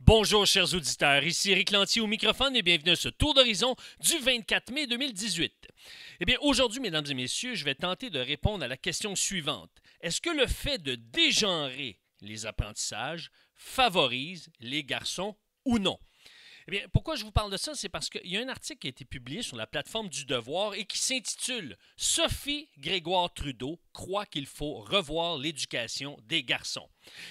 Bonjour, chers auditeurs. Ici Eric Lantier au microphone et bienvenue à ce tour d'horizon du 24 mai 2018. Eh bien, aujourd'hui, mesdames et messieurs, je vais tenter de répondre à la question suivante. Est-ce que le fait de dégenrer les apprentissages favorise les garçons ou non? Eh pourquoi je vous parle de ça? C'est parce qu'il y a un article qui a été publié sur la plateforme du Devoir et qui s'intitule Sophie Grégoire Trudeau croit qu'il faut revoir l'éducation des garçons.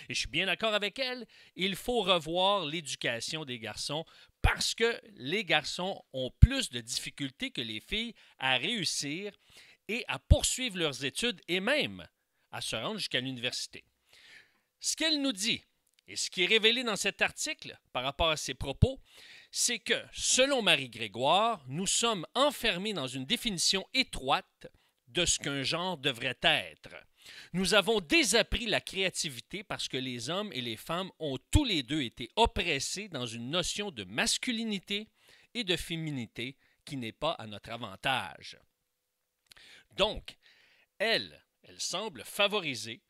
Et je suis bien d'accord avec elle, il faut revoir l'éducation des garçons parce que les garçons ont plus de difficultés que les filles à réussir et à poursuivre leurs études et même à se rendre jusqu'à l'université. Ce qu'elle nous dit, et ce qui est révélé dans cet article par rapport à ses propos, c'est que, selon Marie Grégoire, nous sommes enfermés dans une définition étroite de ce qu'un genre devrait être. Nous avons désappris la créativité parce que les hommes et les femmes ont tous les deux été oppressés dans une notion de masculinité et de féminité qui n'est pas à notre avantage. Donc, elle, elle semble favoriser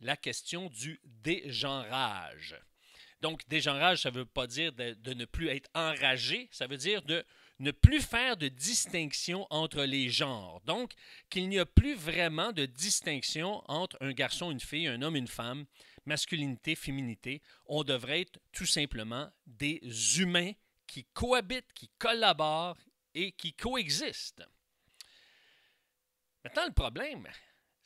la question du dégenrage. Donc, dégenrage, ça ne veut pas dire de, de, ne plus être enragé, ça veut dire de ne plus faire de distinction entre les genres. Donc, qu'il n'y a plus vraiment de distinction entre un garçon, une fille, un homme, une femme, masculinité, féminité. On devrait être tout simplement des humains qui cohabitent, qui collaborent et qui coexistent. Maintenant, le problème,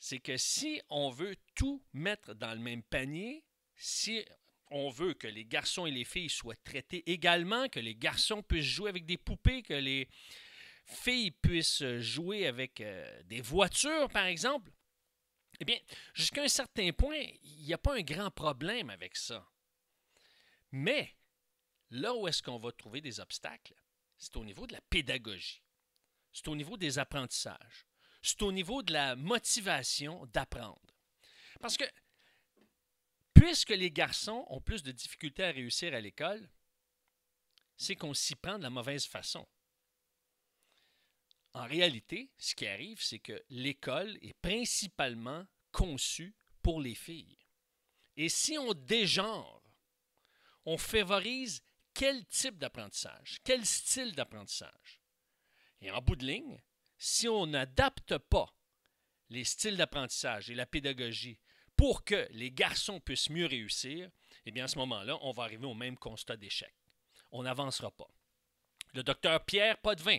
c'est que si on veut tout mettre dans le même panier, si on veut que les garçons et les filles soient traités également, que les garçons puissent jouer avec des poupées, que les filles puissent jouer avec euh, des voitures, par exemple, eh bien, jusqu'à un certain point, il n'y a pas un grand problème avec ça. Mais là où est-ce qu'on va trouver des obstacles, c'est au niveau de la pédagogie, c'est au niveau des apprentissages c'est au niveau de la motivation d'apprendre. Parce que puisque les garçons ont plus de difficultés à réussir à l'école, c'est qu'on s'y prend de la mauvaise façon. En réalité, ce qui arrive, c'est que l'école est principalement conçue pour les filles. Et si on dégenre, on favorise quel type d'apprentissage, quel style d'apprentissage. Et en bout de ligne, si on n'adapte pas les styles d'apprentissage et la pédagogie pour que les garçons puissent mieux réussir, eh bien, à ce moment-là, on va arriver au même constat d'échec. On n'avancera pas. Le docteur Pierre Potvin,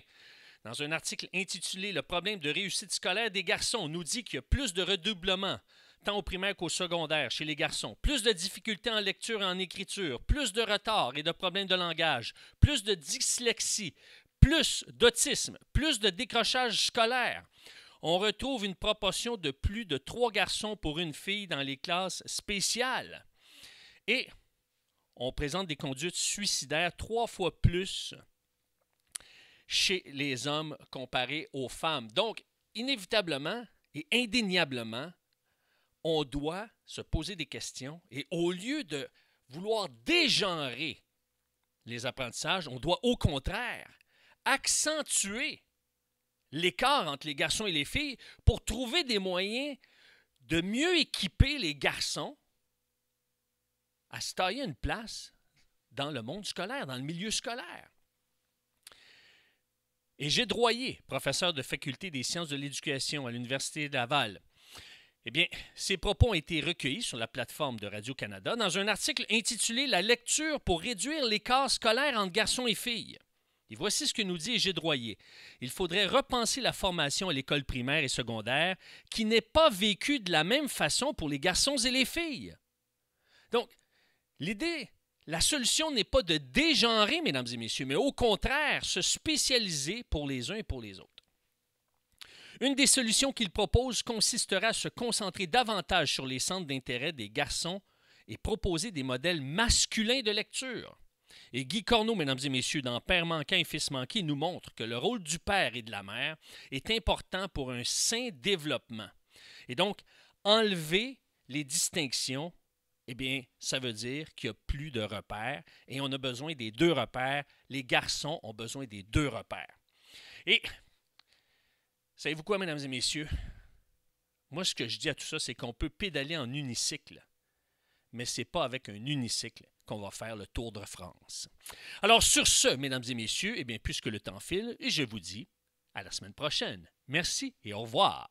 dans un article intitulé Le problème de réussite scolaire des garçons, nous dit qu'il y a plus de redoublement, tant au primaire qu'au secondaire, chez les garçons, plus de difficultés en lecture et en écriture, plus de retards et de problèmes de langage, plus de dyslexie, plus d'autisme, plus de décrochage scolaire. On retrouve une proportion de plus de trois garçons pour une fille dans les classes spéciales. Et on présente des conduites suicidaires trois fois plus chez les hommes comparés aux femmes. Donc, inévitablement et indéniablement, on doit se poser des questions et au lieu de vouloir dégenrer les apprentissages, on doit au contraire accentuer l'écart entre les garçons et les filles pour trouver des moyens de mieux équiper les garçons à se tailler une place dans le monde scolaire, dans le milieu scolaire. Et j'ai droyé, professeur de faculté des sciences de l'éducation à l'Université Laval. Eh bien, ces propos ont été recueillis sur la plateforme de Radio-Canada dans un article intitulé La lecture pour réduire l'écart scolaire entre garçons et filles. Et voici ce que nous dit Égide Royer. Il faudrait repenser la formation à l'école primaire et secondaire qui n'est pas vécue de la même façon pour les garçons et les filles. Donc, l'idée, la solution n'est pas de dégenrer, mesdames et messieurs, mais au contraire, se spécialiser pour les uns et pour les autres. Une des solutions qu'il propose consistera à se concentrer davantage sur les centres d'intérêt des garçons et proposer des modèles masculins de lecture. Et Guy Corneau, mesdames et messieurs, dans Père manquant et fils manqué, nous montre que le rôle du père et de la mère est important pour un sain développement. Et donc, enlever les distinctions, eh bien, ça veut dire qu'il n'y a plus de repères et on a besoin des deux repères. Les garçons ont besoin des deux repères. Et, savez-vous quoi, mesdames et messieurs? Moi, ce que je dis à tout ça, c'est qu'on peut pédaler en unicycle, mais ce n'est pas avec un unicycle qu'on va faire le Tour de France. Alors sur ce, mesdames et messieurs, eh bien, puisque le temps file, je vous dis à la semaine prochaine. Merci et au revoir.